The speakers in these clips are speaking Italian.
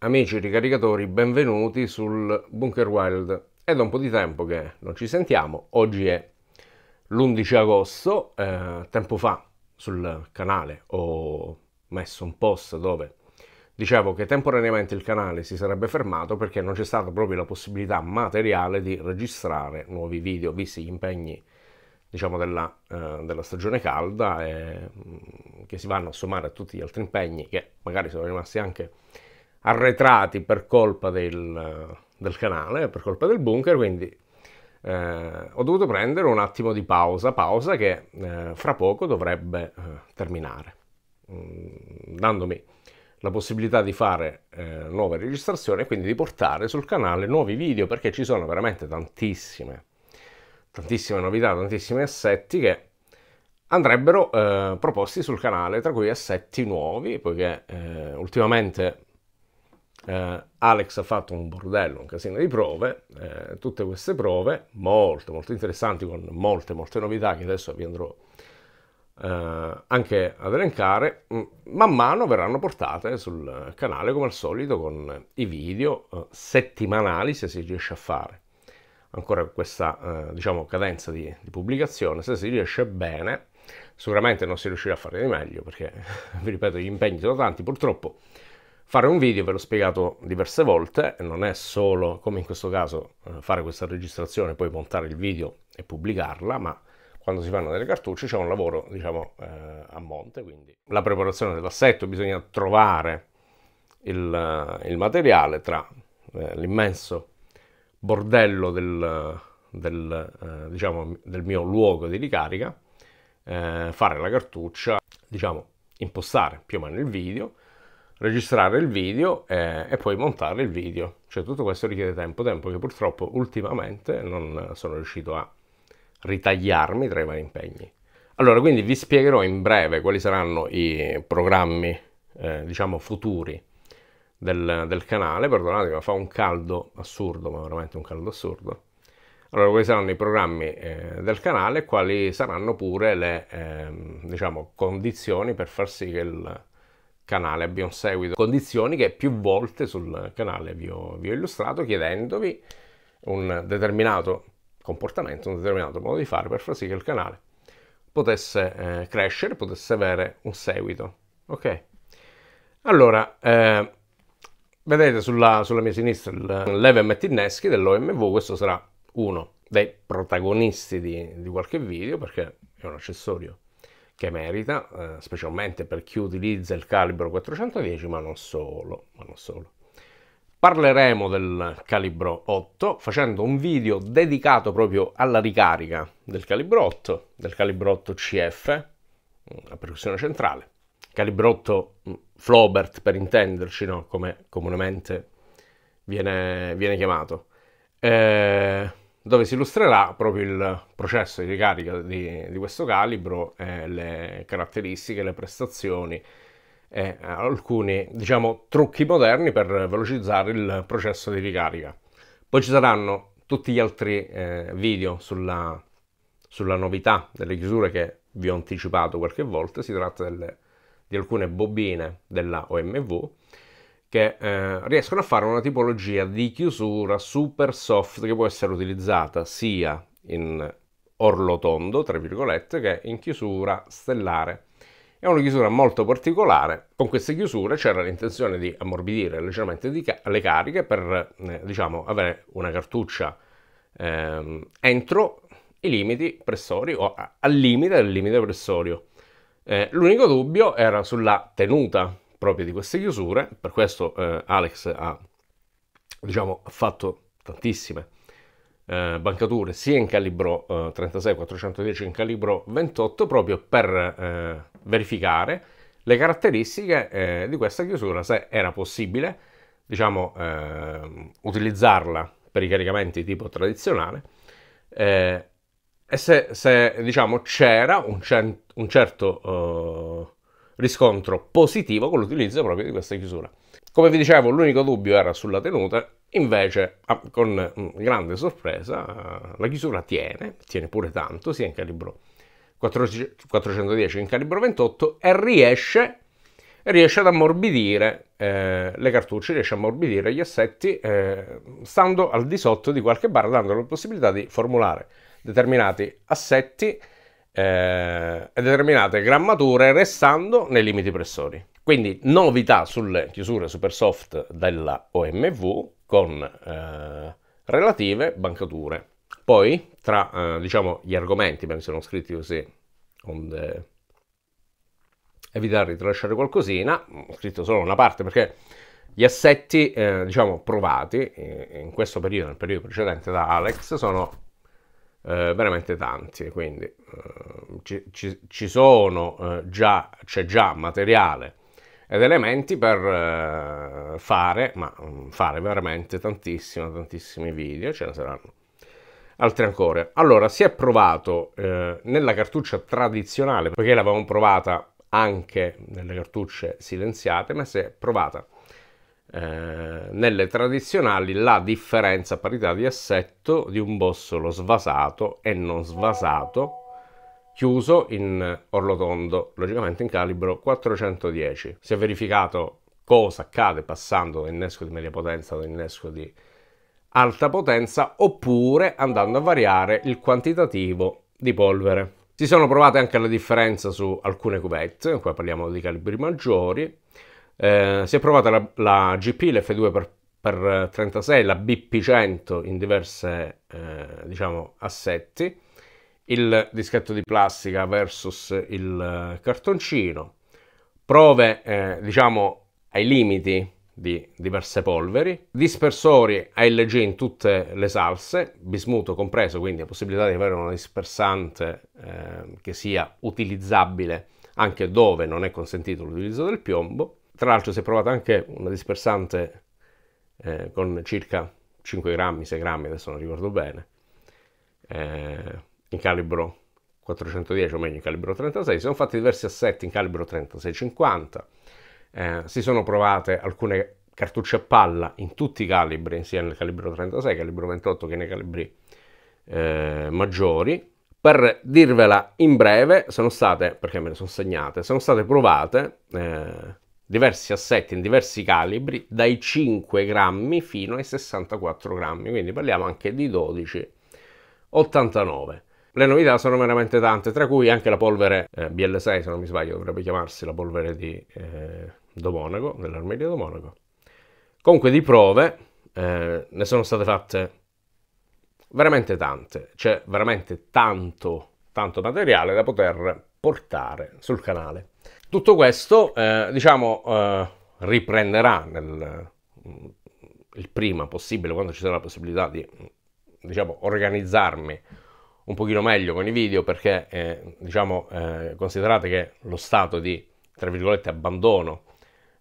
Amici ricaricatori, benvenuti sul Bunker Wild. È da un po' di tempo che non ci sentiamo, oggi è l'11 agosto, eh, tempo fa sul canale ho messo un post dove dicevo che temporaneamente il canale si sarebbe fermato perché non c'è stata proprio la possibilità materiale di registrare nuovi video, visti gli impegni diciamo della, eh, della stagione calda e, mm, che si vanno a sommare a tutti gli altri impegni che magari sono rimasti anche arretrati per colpa del, del canale, per colpa del bunker, quindi eh, ho dovuto prendere un attimo di pausa, pausa che eh, fra poco dovrebbe eh, terminare, mm, dandomi la possibilità di fare eh, nuove registrazioni e quindi di portare sul canale nuovi video perché ci sono veramente tantissime, tantissime novità, tantissimi assetti che andrebbero eh, proposti sul canale, tra cui assetti nuovi, poiché eh, ultimamente eh, Alex ha fatto un bordello, un casino di prove, eh, tutte queste prove, molto molto interessanti, con molte molte novità che adesso vi andrò eh, anche ad elencare, mm, man mano verranno portate sul canale come al solito con i video eh, settimanali se si riesce a fare ancora questa eh, diciamo, cadenza di, di, pubblicazione, se si riesce bene, sicuramente non si riuscirà a fare di meglio perché, vi ripeto, gli impegni sono tanti, purtroppo Fare un video, ve l'ho spiegato diverse volte, non è solo, come in questo caso, eh, fare questa registrazione, poi montare il video e pubblicarla, ma quando si fanno delle cartucce c'è un lavoro, diciamo, eh, a monte, quindi la preparazione dell'assetto, bisogna trovare il, eh, il materiale tra eh, l'immenso bordello del, del, eh, diciamo, del, mio luogo di ricarica, eh, fare la cartuccia, diciamo, impostare più o meno il video, registrare il video e, eh, e, poi montare il video. Cioè tutto questo richiede tempo, tempo che purtroppo ultimamente non sono riuscito a ritagliarmi tra i vari impegni. Allora, quindi vi spiegherò in breve quali saranno i programmi, eh, diciamo, futuri del, del canale. Perdonate, ma fa un caldo assurdo, ma veramente un caldo assurdo. Allora, quali saranno i programmi eh, del canale e quali saranno pure le, eh, diciamo, condizioni per far sì che il canale abbia un seguito. Condizioni che più volte sul canale vi ho, vi ho illustrato chiedendovi un determinato comportamento, un determinato modo di fare per far sì che il canale potesse eh, crescere, potesse avere un seguito. Ok? Allora, eh, vedete sulla, sulla, mia sinistra l'EVM Tinneschi dell'OMV, questo sarà uno dei protagonisti di, di qualche video perché è un accessorio che merita, eh, specialmente per chi utilizza il calibro 410, ma non solo. Ma non solo. Parleremo del calibro 8 facendo un video dedicato proprio alla ricarica del calibro 8, del calibro 8 CF, mm, la percussione centrale, calibro 8 mm, Flobert per intenderci, no? come comunemente viene, viene chiamato. Eh, dove si illustrerà proprio il processo di ricarica di, di questo calibro, eh, le caratteristiche, le prestazioni e alcuni diciamo, trucchi moderni per velocizzare il processo di ricarica. Poi ci saranno tutti gli altri eh, video sulla, sulla, novità delle chiusure che vi ho anticipato qualche volta, si tratta delle, di alcune bobine della OMV che eh, riescono a fare una tipologia di chiusura super soft che può essere utilizzata sia in orlotondo, tra virgolette, che in chiusura stellare. È una chiusura molto particolare. Con queste chiusure c'era l'intenzione di ammorbidire leggermente di ca le cariche per eh, diciamo, avere una cartuccia ehm, entro i limiti pressori o al limite del limite pressorio. Eh, l'unico dubbio era sulla tenuta proprio di queste chiusure, per questo eh, Alex ha diciamo, fatto tantissime eh, bancature sia in calibro eh, 36-410 che in calibro 28 proprio per eh, verificare le caratteristiche eh, di questa chiusura, se era possibile diciamo, eh, utilizzarla per i caricamenti tipo tradizionale e se, se diciamo, c'era un, cent- un certo riscontro positivo con l'utilizzo proprio di questa chiusura. Come vi dicevo, l'unico dubbio era sulla tenuta, invece ah, con mm, grande sorpresa eh, la chiusura tiene, tiene pure tanto, sia in calibro 410 che in calibro 28 e riesce, riesce ad ammorbidire eh, le cartucce, riesce a ammorbidire gli assetti eh, stando al di sotto di qualche barra, dando la possibilità di formulare determinati assetti eh, e determinate grammature restando nei limiti pressori. Quindi novità sulle chiusure super soft della OMV con eh, relative bancature. Poi tra eh, diciamo, gli argomenti, penso sono scritti così, onde evitare di tralasciare qualcosina, ho mm, scritto solo una parte perché gli assetti eh, diciamo, provati eh, in questo periodo, nel periodo precedente da Alex, sono eh, veramente tanti, quindi eh, ci, ci, ci, sono eh, già, c'è già materiale ed elementi per eh, fare, ma mm, fare veramente tantissimo, tantissimi video, ce ne saranno altri ancora. Allora, si è provato eh, nella cartuccia tradizionale, perché l'avevamo provata anche nelle cartucce silenziate, ma si è provata eh, nelle tradizionali la differenza parità di assetto di un bossolo svasato e non svasato chiuso in orlotondo, logicamente in calibro 410. Si è verificato cosa accade passando da innesco di media potenza ad innesco di alta potenza oppure andando a variare il quantitativo di polvere. Si sono provate anche la differenza su alcune cuvette, qua parliamo di calibri maggiori, eh, si è provata la, la GP, l'F2 per, per, 36, eh, la BP100 in diverse eh, diciamo, assetti, il dischetto di plastica versus il eh, cartoncino, prove eh, diciamo, ai limiti di diverse polveri, dispersori ALG in tutte le salse, bismuto compreso, quindi la possibilità di avere una dispersante che sia utilizzabile anche dove non è consentito l'utilizzo del piombo, tra l'altro si è provata anche una dispersante eh, con circa 5 grammi, 6 grammi, adesso non ricordo bene, eh, in calibro 410 o meglio in calibro 36. Si sono fatti diversi assetti in calibro 36-50, eh, si sono provate alcune cartucce a palla in tutti i calibri, sia nel calibro 36, calibro 28 che nei calibri eh, maggiori. Per dirvela in breve, sono state, perché me le sono segnate, sono state provate eh, diversi assetti in diversi calibri dai 5 grammi fino ai 64 grammi quindi parliamo anche di 12,89 le novità sono veramente tante tra cui anche la polvere eh, BL6 se non mi sbaglio dovrebbe chiamarsi la polvere di eh, Domonaco dell'Armedia Domonaco comunque di prove eh, ne sono state fatte veramente tante c'è veramente tanto tanto materiale da poter portare sul canale. Tutto questo, eh, diciamo, eh, riprenderà nel, mm, il prima possibile, quando ci sarà la possibilità di, mm, diciamo, organizzarmi un pochino meglio con i video, perché, eh, diciamo, eh, considerate che lo stato di, tra virgolette, abbandono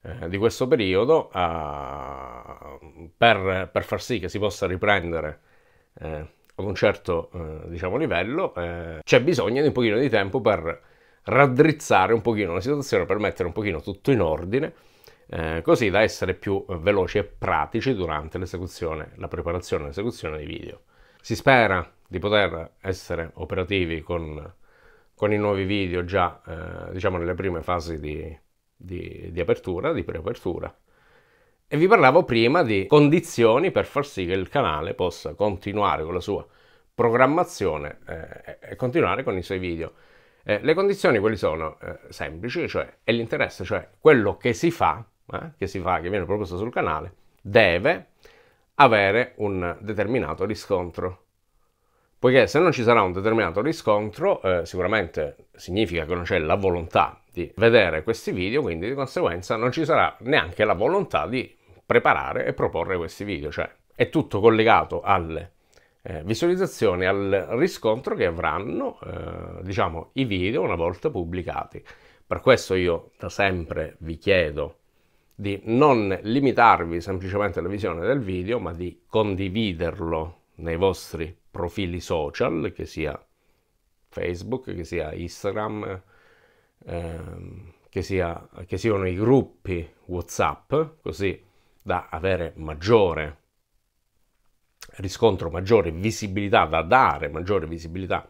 eh, di questo periodo per, per, far sì che si possa riprendere eh, ad un certo, diciamo, livello, c'è bisogno di un pochino di tempo per raddrizzare un pochino la situazione per mettere un pochino tutto in ordine, eh, così da essere più veloci e pratici durante l'esecuzione, la preparazione e l'esecuzione dei video. Si spera di poter essere operativi con, con i nuovi video già eh, diciamo nelle prime fasi di, di, di apertura, di preapertura. E vi parlavo prima di condizioni per far sì che il canale possa continuare con la sua programmazione eh, e continuare con i suoi video. Eh, le condizioni quali sono? Eh, semplici, cioè è l'interesse, cioè quello che si fa, eh, che si fa, che viene proposto sul canale, deve avere un determinato riscontro. Poiché se non ci sarà un determinato riscontro, eh, sicuramente significa che non c'è la volontà di vedere questi video, quindi di conseguenza non ci sarà neanche la volontà di preparare e proporre questi video, cioè è tutto collegato alle eh, visualizzazioni al riscontro che avranno eh, diciamo, i video una volta pubblicati. Per questo io da sempre vi chiedo di non limitarvi semplicemente alla visione del video, ma di condividerlo nei vostri profili social, che sia Facebook, che sia Instagram, ehm, che, sia, che siano i gruppi WhatsApp, così da avere maggiore riscontro maggiore visibilità da dare, maggiore visibilità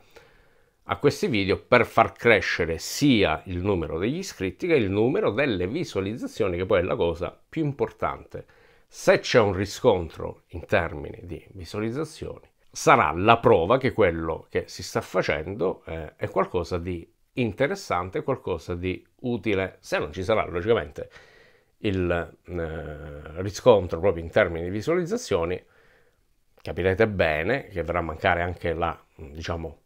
a questi video per far crescere sia il numero degli iscritti che il numero delle visualizzazioni, che poi è la cosa più importante. Se c'è un riscontro in termini di visualizzazioni, sarà la prova che quello che si sta facendo eh, è qualcosa di interessante, qualcosa di utile. Se non ci sarà, logicamente, il eh, riscontro proprio in termini di visualizzazioni, capirete bene che verrà a mancare anche la, diciamo,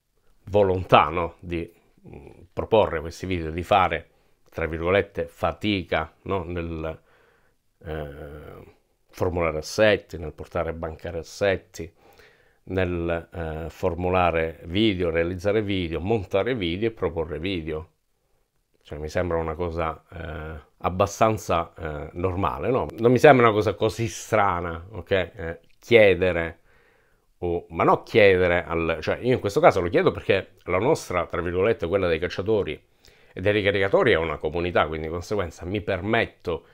volontà no? di mh, mm, proporre questi video, di fare, tra virgolette, fatica no? nel eh, formulare assetti, nel portare a bancare assetti, nel eh, formulare video, realizzare video, montare video e proporre video. Cioè, mi sembra una cosa eh, abbastanza eh, normale, no? Non mi sembra una cosa così strana, ok? Eh, chiedere o, ma no chiedere al, cioè io in questo caso lo chiedo perché la nostra, tra virgolette, quella dei cacciatori e dei ricaricatori è una comunità, quindi di conseguenza mi permetto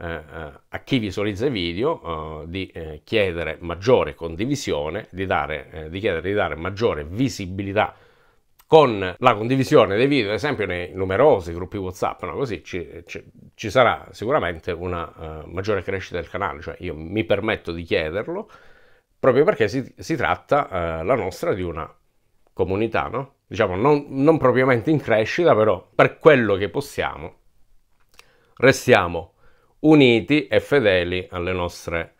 eh, eh a chi visualizza i video eh, di eh, chiedere maggiore condivisione, di, dare, eh, di chiedere di dare maggiore visibilità con la condivisione dei video, ad esempio nei numerosi gruppi WhatsApp, no? così ci, ci, ci, sarà sicuramente una eh, maggiore crescita del canale, cioè io mi permetto di chiederlo, proprio perché si, si tratta eh, la nostra di una comunità, no? diciamo non, non propriamente in crescita, però per quello che possiamo restiamo uniti e fedeli alle nostre,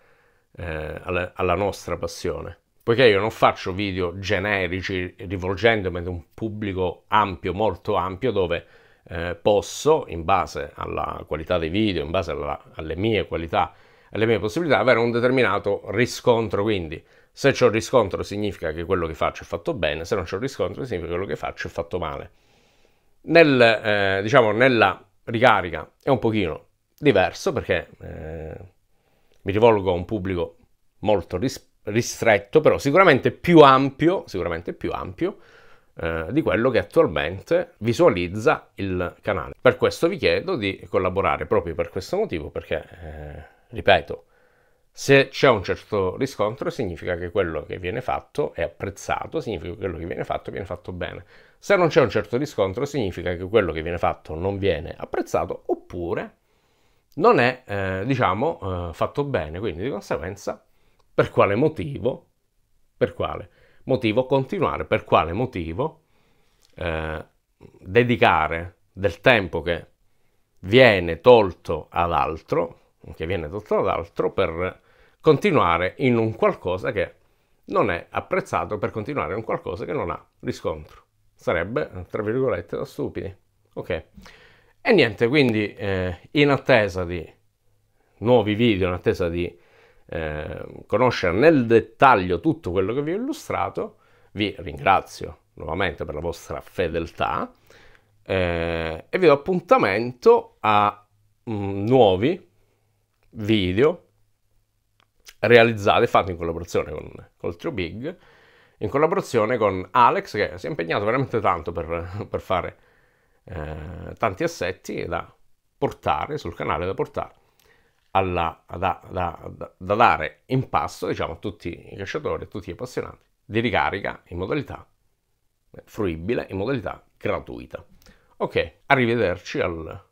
eh, alle, alla nostra passione. Poiché io non faccio video generici rivolgendomi ad un pubblico ampio, molto ampio, dove eh, posso, in base alla qualità dei video, in base alla, alle mie qualità le mie possibilità, avere un determinato riscontro. Quindi, se c'è un riscontro significa che quello che faccio è fatto bene, se non c'è un riscontro significa che quello che faccio è fatto male. Nel, eh, diciamo, nella ricarica è un pochino diverso perché eh, mi rivolgo a un pubblico molto ris- ristretto, però sicuramente più ampio, sicuramente più ampio eh, di quello che attualmente visualizza il canale. Per questo vi chiedo di collaborare proprio per questo motivo perché eh, ripeto, se c'è un certo riscontro significa che quello che viene fatto è apprezzato, significa che quello che viene fatto viene fatto bene. Se non c'è un certo riscontro significa che quello che viene fatto non viene apprezzato oppure non è, eh, diciamo, eh, fatto bene. Quindi di conseguenza, per quale motivo, per quale motivo continuare, per quale motivo eh, dedicare del tempo che viene tolto all'altro, che viene tolto dall'altro per continuare in un qualcosa che non è apprezzato per continuare in un qualcosa che non ha riscontro. Sarebbe, tra virgolette, da stupidi. Ok. E niente, quindi eh, in attesa di nuovi video, in attesa di eh, conoscere nel dettaglio tutto quello che vi ho illustrato, vi ringrazio nuovamente per la vostra fedeltà eh, e vi do appuntamento a mh, mm, nuovi video realizzate, fatte in collaborazione con, con True Big, in collaborazione con Alex che si è impegnato veramente tanto per, per fare eh, tanti assetti da portare sul canale, da portare alla, da, da, da, da, dare in pasto diciamo, a tutti i cacciatori, a tutti gli appassionati, di ricarica in modalità fruibile, in modalità gratuita. Ok, arrivederci al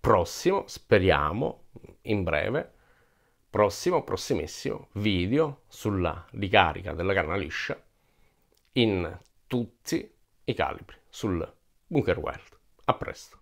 prossimo, speriamo in breve, prossimo, prossimissimo video sulla ricarica della canna liscia in tutti i calibri sul Bunker Wild. A presto!